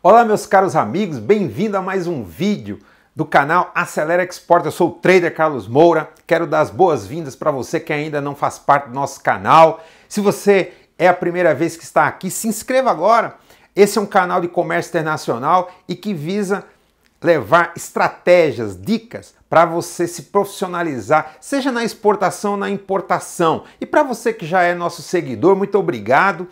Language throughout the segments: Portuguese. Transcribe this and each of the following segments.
Olá meus caros amigos, bem-vindo a mais um vídeo do canal Acelera Export. Eu sou o trader Carlos Moura. Quero dar as boas-vindas para você que ainda não faz parte do nosso canal. Se você é a primeira vez que está aqui, se inscreva agora. Esse é um canal de comércio internacional e que visa levar estratégias, dicas para você se profissionalizar, seja na exportação ou na importação. E para você que já é nosso seguidor, muito obrigado.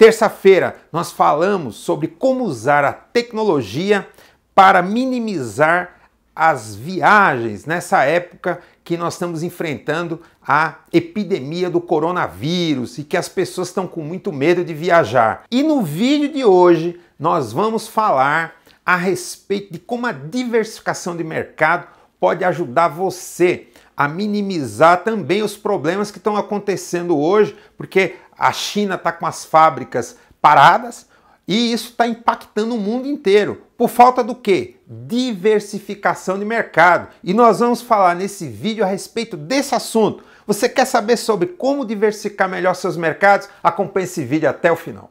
Terça-feira nós falamos sobre como usar a tecnologia para minimizar as viagens nessa época que nós estamos enfrentando a epidemia do coronavírus e que as pessoas estão com muito medo de viajar. E no vídeo de hoje nós vamos falar a respeito de como a diversificação de mercado pode ajudar você a minimizar também os problemas que estão acontecendo hoje, porque a China está com as fábricas paradas e isso está impactando o mundo inteiro. Por falta do que? Diversificação de mercado. E nós vamos falar nesse vídeo a respeito desse assunto. Você quer saber sobre como diversificar melhor seus mercados? Acompanhe esse vídeo até o final.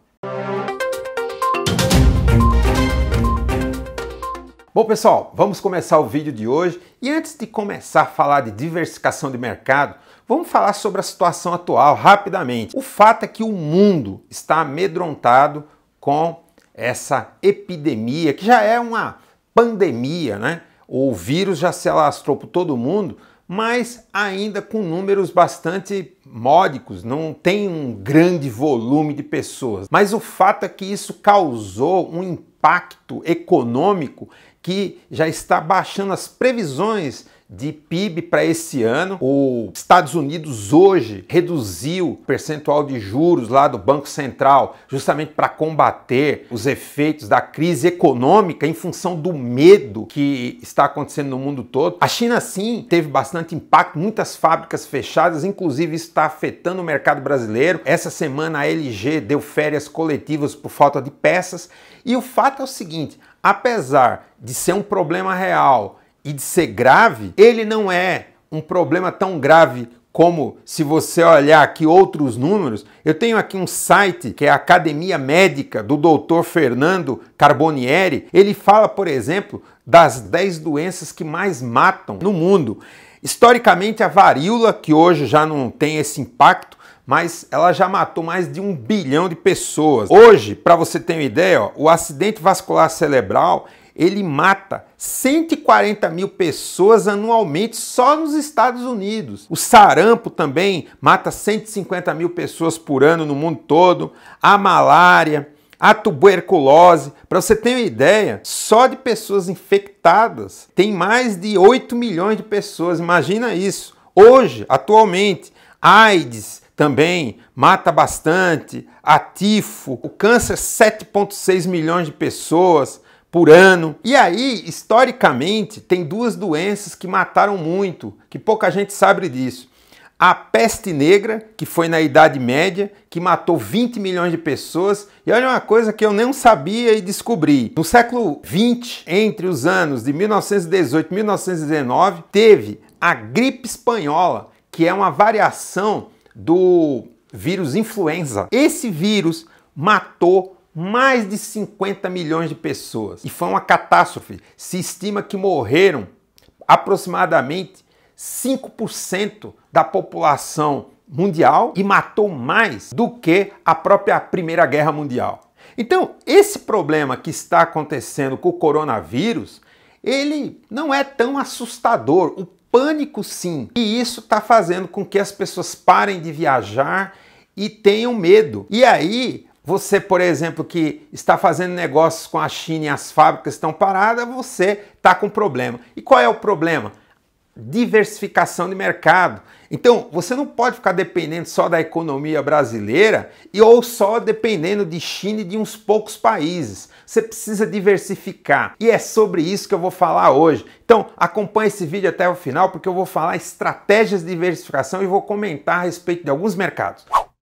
Bom, pessoal, vamos começar o vídeo de hoje. E antes de começar a falar de diversificação de mercado, Vamos falar sobre a situação atual rapidamente. O fato é que o mundo está amedrontado com essa epidemia, que já é uma pandemia, né? O vírus já se alastrou por todo mundo, mas ainda com números bastante módicos, não tem um grande volume de pessoas. Mas o fato é que isso causou um impacto econômico que já está baixando as previsões de PIB para esse ano. Os Estados Unidos hoje reduziu o percentual de juros lá do Banco Central, justamente para combater os efeitos da crise econômica em função do medo que está acontecendo no mundo todo. A China sim teve bastante impacto, muitas fábricas fechadas, inclusive isso está afetando o mercado brasileiro. Essa semana a LG deu férias coletivas por falta de peças e o fato é o seguinte, apesar de ser um problema real, e de ser grave, ele não é um problema tão grave como se você olhar aqui outros números, eu tenho aqui um site que é a Academia Médica do Dr. Fernando Carbonieri. Ele fala, por exemplo, das 10 doenças que mais matam no mundo. Historicamente, a varíola, que hoje já não tem esse impacto, mas ela já matou mais de um bilhão de pessoas. Hoje, para você ter uma ideia, ó, o acidente vascular cerebral ele mata 140 mil pessoas anualmente só nos Estados Unidos. O sarampo também mata 150 mil pessoas por ano no mundo todo. A malária, a tuberculose. Para você ter uma ideia, só de pessoas infectadas tem mais de 8 milhões de pessoas. Imagina isso. Hoje, atualmente, AIDS também mata bastante, a tifo, o câncer 7,6 milhões de pessoas, por ano. E aí, historicamente, tem duas doenças que mataram muito, que pouca gente sabe disso. A peste negra, que foi na Idade Média, que matou 20 milhões de pessoas. E olha uma coisa que eu não sabia e descobri. No século 20, entre os anos de 1918 e 1919, teve a gripe espanhola, que é uma variação do vírus influenza. Esse vírus matou mais de 50 milhões de pessoas. E foi uma catástrofe. Se estima que morreram aproximadamente 5% da população mundial e matou mais do que a própria Primeira Guerra Mundial. Então, esse problema que está acontecendo com o coronavírus, ele não é tão assustador. O pânico, sim. E isso está fazendo com que as pessoas parem de viajar e tenham medo. E aí, você, por exemplo, que está fazendo negócios com a China e as fábricas estão paradas, você está com problema. E qual é o problema? diversificação de mercado. Então, você não pode ficar dependendo só da economia brasileira e ou só dependendo de China e de uns poucos países. Você precisa diversificar. E é sobre isso que eu vou falar hoje. Então, acompanhe esse vídeo até o final porque eu vou falar estratégias de diversificação e vou comentar a respeito de alguns mercados.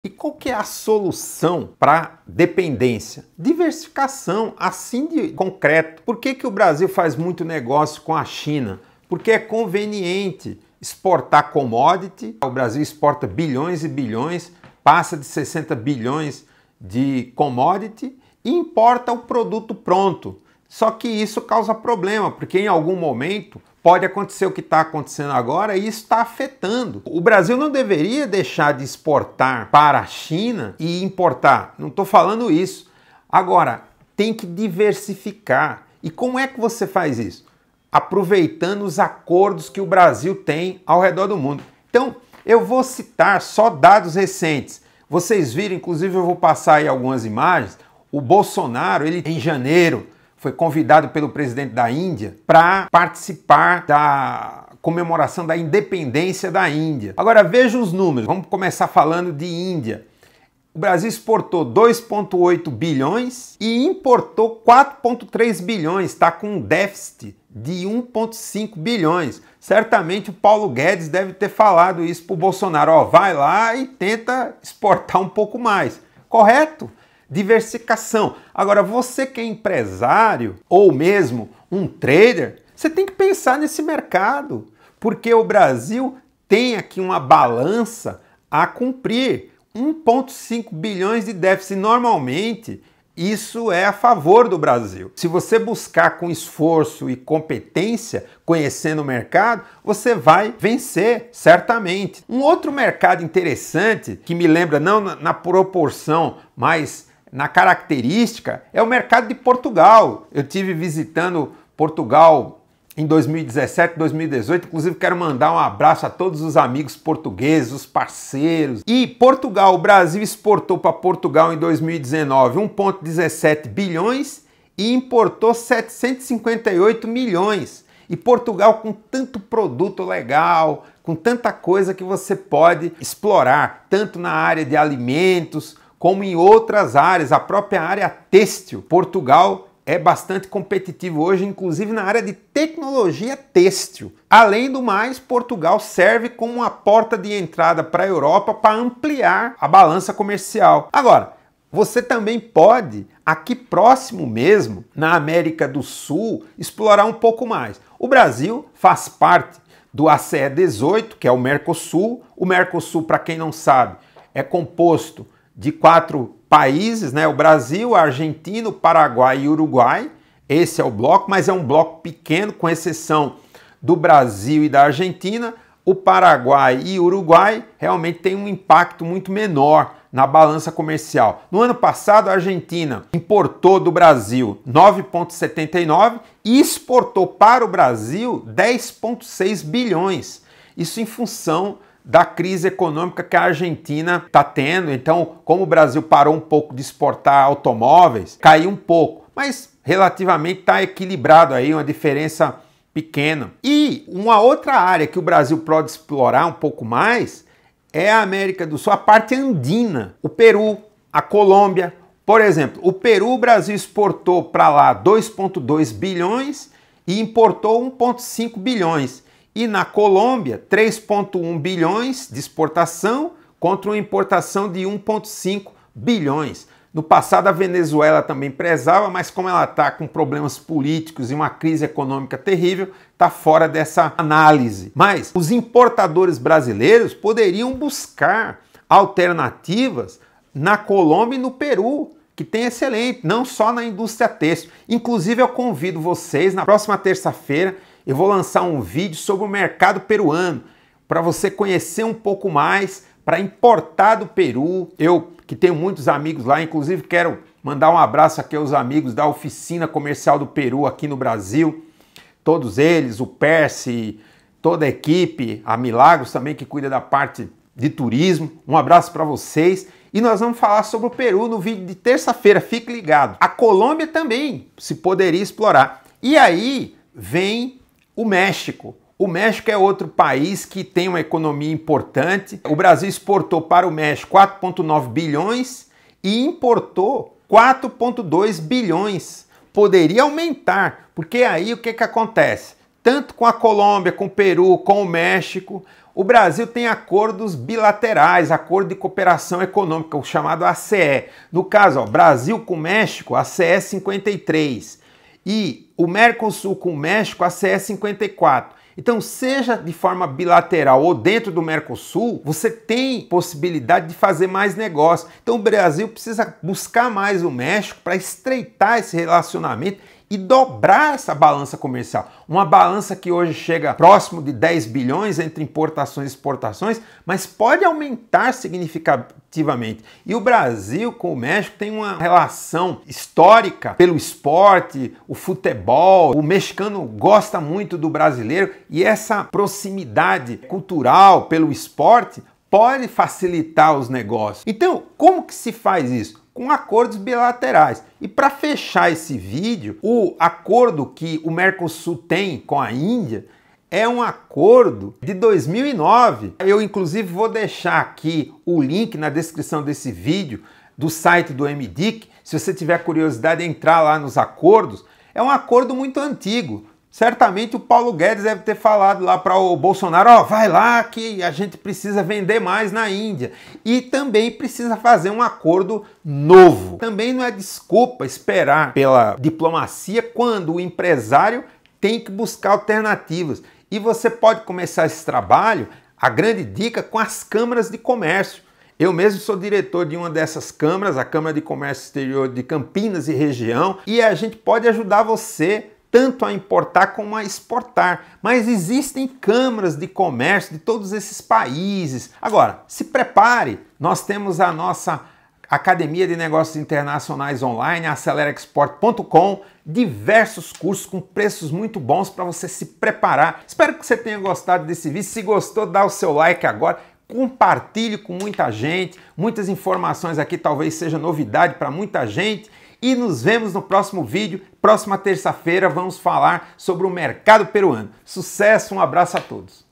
E qual que é a solução para dependência? Diversificação, assim de concreto. Por que, que o Brasil faz muito negócio com a China? Porque é conveniente exportar commodity. O Brasil exporta bilhões e bilhões, passa de 60 bilhões de commodity e importa o produto pronto. Só que isso causa problema, porque em algum momento pode acontecer o que está acontecendo agora e isso está afetando. O Brasil não deveria deixar de exportar para a China e importar. Não estou falando isso. Agora, tem que diversificar. E como é que você faz isso? Aproveitando os acordos que o Brasil tem ao redor do mundo. Então, eu vou citar só dados recentes. Vocês viram, inclusive eu vou passar aí algumas imagens. O Bolsonaro, ele em janeiro foi convidado pelo presidente da Índia para participar da comemoração da independência da Índia. Agora veja os números. Vamos começar falando de Índia. O Brasil exportou 2,8 bilhões e importou 4,3 bilhões, está com um déficit de 1,5 bilhões. Certamente o Paulo Guedes deve ter falado isso para o Bolsonaro: ó, vai lá e tenta exportar um pouco mais, correto? diversificação. Agora, você que é empresário ou mesmo um trader, você tem que pensar nesse mercado, porque o Brasil tem aqui uma balança a cumprir. 1,5 bilhões de déficit normalmente. Isso é a favor do Brasil. Se você buscar com esforço e competência, conhecendo o mercado, você vai vencer, certamente. Um outro mercado interessante que me lembra, não na, na proporção, mas na característica é o mercado de Portugal. Eu tive visitando Portugal em 2017, 2018. Inclusive, quero mandar um abraço a todos os amigos portugueses, os parceiros. E Portugal, o Brasil exportou para Portugal em 2019 1,17 bilhões e importou 758 milhões. E Portugal, com tanto produto legal, com tanta coisa que você pode explorar, tanto na área de alimentos como em outras áreas, a própria área têxtil. Portugal é bastante competitivo hoje, inclusive na área de tecnologia têxtil. Além do mais, Portugal serve como uma porta de entrada para a Europa para ampliar a balança comercial. Agora, você também pode, aqui próximo mesmo, na América do Sul, explorar um pouco mais. O Brasil faz parte do ACE 18, que é o Mercosul. O Mercosul, para quem não sabe, é composto de quatro países, né? O Brasil, a Argentina, o Paraguai e o Uruguai. Esse é o bloco, mas é um bloco pequeno, com exceção do Brasil e da Argentina. O Paraguai e o Uruguai realmente têm um impacto muito menor na balança comercial. No ano passado, a Argentina importou do Brasil 9,79 e exportou para o Brasil 10,6 bilhões. Isso em função da crise econômica que a Argentina está tendo. Então, como o Brasil parou um pouco de exportar automóveis, caiu um pouco, mas relativamente está equilibrado aí, uma diferença pequena. E uma outra área que o Brasil pode explorar um pouco mais é a América do Sul, a parte andina, o Peru, a Colômbia. Por exemplo, o Peru, o Brasil exportou para lá 2,2 bilhões e importou 1,5 bilhões. E na Colômbia, 3,1 bilhões de exportação contra uma importação de 1,5 bilhões. No passado, a Venezuela também prezava, mas como ela está com problemas políticos e uma crise econômica terrível, está fora dessa análise. Mas os importadores brasileiros poderiam buscar alternativas na Colômbia e no Peru, que tem excelente, não só na indústria têxtil. Inclusive, eu convido vocês na próxima terça-feira eu vou lançar um vídeo sobre o mercado peruano para você conhecer um pouco mais para importar do Peru. Eu que tenho muitos amigos lá, inclusive quero mandar um abraço aqui aos amigos da oficina comercial do Peru aqui no Brasil. Todos eles, o Perse, toda a equipe, a Milagros também que cuida da parte de turismo. Um abraço para vocês. E nós vamos falar sobre o Peru no vídeo de terça-feira, fique ligado. A Colômbia também se poderia explorar. E aí vem o México. O México é outro país que tem uma economia importante. O Brasil exportou para o México 4,9 bilhões e importou 4,2 bilhões. Poderia aumentar, porque aí o que, que acontece? Tanto com a Colômbia, com o Peru, com o México, o Brasil tem acordos bilaterais, acordo de cooperação econômica, o chamado ACE. No caso, ó, Brasil com México, ACE 53 e o Mercosul com o México, a CE 54. Então, seja de forma bilateral ou dentro do Mercosul, você tem possibilidade de fazer mais negócio. Então, o Brasil precisa buscar mais o México para estreitar esse relacionamento e dobrar essa balança comercial. Uma balança que hoje chega próximo de 10 bilhões entre importações e exportações, mas pode aumentar significativamente. E o Brasil com o México tem uma relação histórica pelo esporte, o futebol. O mexicano gosta muito do brasileiro e essa proximidade cultural pelo esporte pode facilitar os negócios. Então, como que se faz isso? com acordos bilaterais. E para fechar esse vídeo, o acordo que o Mercosul tem com a Índia é um acordo de 2009. Eu inclusive vou deixar aqui o link na descrição desse vídeo do site do MDIC, se você tiver curiosidade de entrar lá nos acordos, é um acordo muito antigo. Certamente o Paulo Guedes deve ter falado lá para o Bolsonaro: ó, oh, vai lá que a gente precisa vender mais na Índia. E também precisa fazer um acordo novo. Também não é desculpa esperar pela diplomacia quando o empresário tem que buscar alternativas. E você pode começar esse trabalho, a grande dica, com as câmaras de comércio. Eu mesmo sou diretor de uma dessas câmaras, a Câmara de Comércio Exterior de Campinas e Região, e a gente pode ajudar você tanto a importar como a exportar, mas existem câmaras de comércio de todos esses países. Agora, se prepare, nós temos a nossa Academia de Negócios Internacionais Online, acelerexport.com, diversos cursos com preços muito bons para você se preparar. Espero que você tenha gostado desse vídeo. Se gostou, dá o seu like agora. Compartilhe com muita gente. Muitas informações aqui talvez seja novidade para muita gente e nos vemos no próximo vídeo. Próxima terça-feira vamos falar sobre o mercado peruano. Sucesso, um abraço a todos.